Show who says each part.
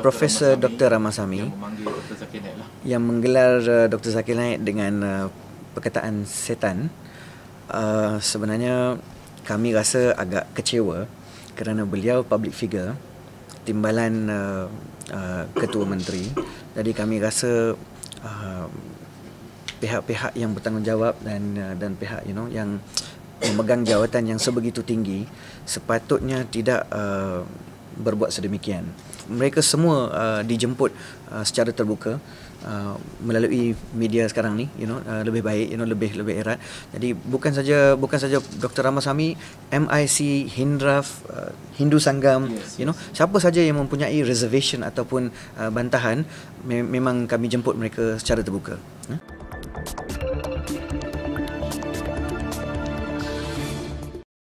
Speaker 1: Profesor Dr. Ramasami lah. yang menggelar uh, Dr. Zakir Naik dengan uh, perkataan setan uh, sebenarnya kami rasa agak kecewa kerana beliau public figure timbalan ketua menteri jadi kami rasa pihak-pihak yang bertanggungjawab dan dan pihak you know yang uh, memegang jawatan yang sebegitu tinggi sepatutnya tidak uh, berbuat sedemikian. Mereka semua uh, dijemput uh, secara terbuka uh, melalui media sekarang ni, you know, uh, lebih baik, you know, lebih lebih erat. Jadi bukan saja bukan saja Dr. Ramasami, MIC, Hindraf, uh, Hindu Sanggam, yes. you know, siapa saja yang mempunyai reservation ataupun uh, bantahan me- memang kami jemput mereka secara terbuka. Huh? Hmm?